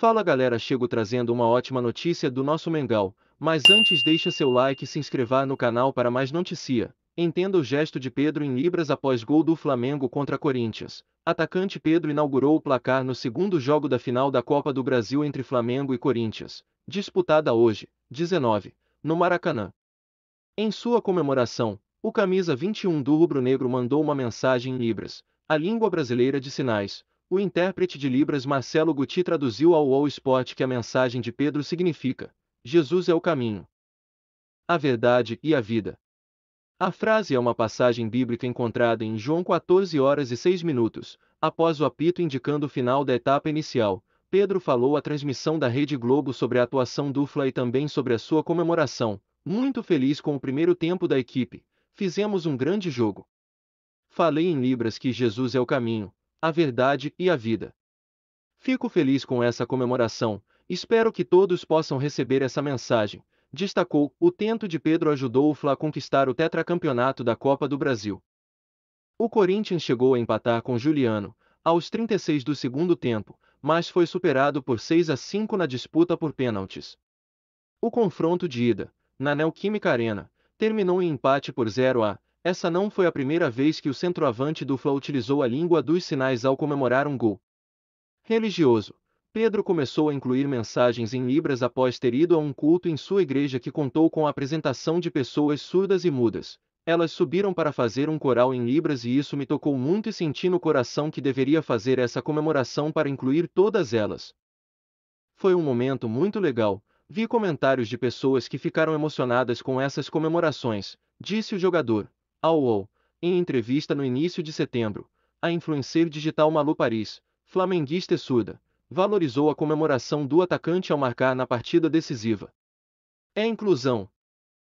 Fala galera, chego trazendo uma ótima notícia do nosso Mengão, mas antes deixa seu like e se inscreva no canal para mais notícia. Entenda o gesto de Pedro em Libras após gol do Flamengo contra Corinthians. Atacante Pedro inaugurou o placar no segundo jogo da final da Copa do Brasil entre Flamengo e Corinthians, disputada hoje, 19, no Maracanã. Em sua comemoração, o camisa 21 do rubro-negro mandou uma mensagem em Libras, a língua brasileira de sinais, o intérprete de Libras Marcelo Guti traduziu ao All Sport que a mensagem de Pedro significa: Jesus é o caminho, a verdade e a vida. A frase é uma passagem bíblica encontrada em João 14 horas e 6 minutos, após o apito indicando o final da etapa inicial. Pedro falou à transmissão da Rede Globo sobre a atuação dupla e também sobre a sua comemoração. Muito feliz com o primeiro tempo da equipe. Fizemos um grande jogo. Falei em Libras que Jesus é o caminho, a verdade e a vida. Fico feliz com essa comemoração, espero que todos possam receber essa mensagem. Destacou: o tento de Pedro ajudou o Fla a conquistar o tetracampeonato da Copa do Brasil. O Corinthians chegou a empatar com Juliano, aos 36 do segundo tempo, mas foi superado por 6 a 5 na disputa por pênaltis. O confronto de ida, na Neoquímica Arena, terminou em empate por 0 a essa não foi a primeira vez que o centroavante do Fla utilizou a língua dos sinais ao comemorar um gol. Religioso, Pedro começou a incluir mensagens em libras após ter ido a um culto em sua igreja que contou com a apresentação de pessoas surdas e mudas. Elas subiram para fazer um coral em libras e isso me tocou muito e senti no coração que deveria fazer essa comemoração para incluir todas elas. Foi um momento muito legal. Vi comentários de pessoas que ficaram emocionadas com essas comemorações, disse o jogador ao UOL, em entrevista no início de setembro, a influencer digital Malu Paris, flamenguista surda, valorizou a comemoração do atacante ao marcar na partida decisiva. É inclusão,